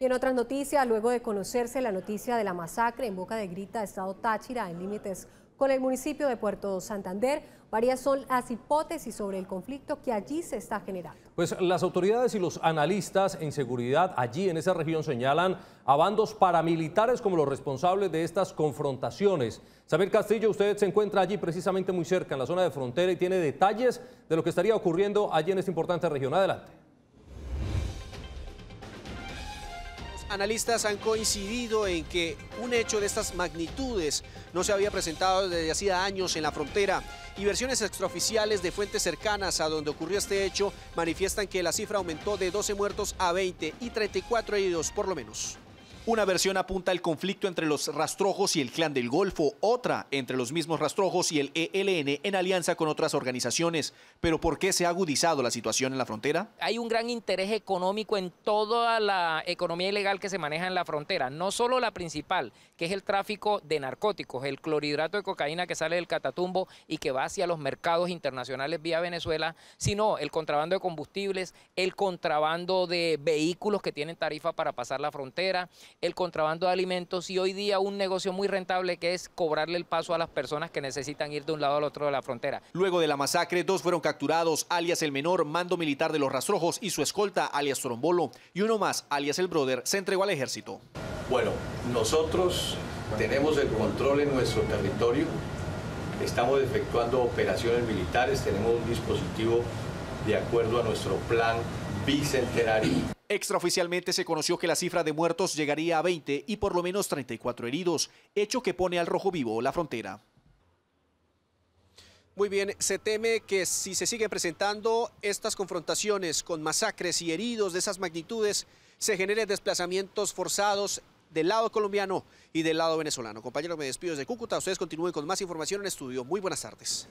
Y en otras noticias, luego de conocerse la noticia de la masacre en Boca de Grita, Estado Táchira, en límites con el municipio de Puerto Santander. Varias son las hipótesis sobre el conflicto que allí se está generando. Pues las autoridades y los analistas en seguridad allí en esa región señalan a bandos paramilitares como los responsables de estas confrontaciones. Saber Castillo, usted se encuentra allí precisamente muy cerca, en la zona de frontera, y tiene detalles de lo que estaría ocurriendo allí en esta importante región. Adelante. analistas han coincidido en que un hecho de estas magnitudes no se había presentado desde hacía años en la frontera y versiones extraoficiales de fuentes cercanas a donde ocurrió este hecho manifiestan que la cifra aumentó de 12 muertos a 20 y 34 heridos por lo menos. Una versión apunta al conflicto entre los rastrojos y el Clan del Golfo, otra entre los mismos rastrojos y el ELN en alianza con otras organizaciones. Pero ¿por qué se ha agudizado la situación en la frontera? Hay un gran interés económico en toda la economía ilegal que se maneja en la frontera, no solo la principal, que es el tráfico de narcóticos, el clorhidrato de cocaína que sale del Catatumbo y que va hacia los mercados internacionales vía Venezuela, sino el contrabando de combustibles, el contrabando de vehículos que tienen tarifa para pasar la frontera, el contrabando de alimentos y hoy día un negocio muy rentable que es cobrarle el paso a las personas que necesitan ir de un lado al otro de la frontera. Luego de la masacre, dos fueron capturados, alias el menor, mando militar de los rastrojos y su escolta, alias Trombolo, y uno más, alias el brother, se entregó al ejército. Bueno, nosotros tenemos el control en nuestro territorio, estamos efectuando operaciones militares, tenemos un dispositivo de acuerdo a nuestro plan bicentenario Extraoficialmente se conoció que la cifra de muertos llegaría a 20 y por lo menos 34 heridos, hecho que pone al rojo vivo la frontera. Muy bien, se teme que si se siguen presentando estas confrontaciones con masacres y heridos de esas magnitudes, se generen desplazamientos forzados del lado colombiano y del lado venezolano. Compañero, me despido desde Cúcuta. Ustedes continúen con más información en estudio. Muy buenas tardes.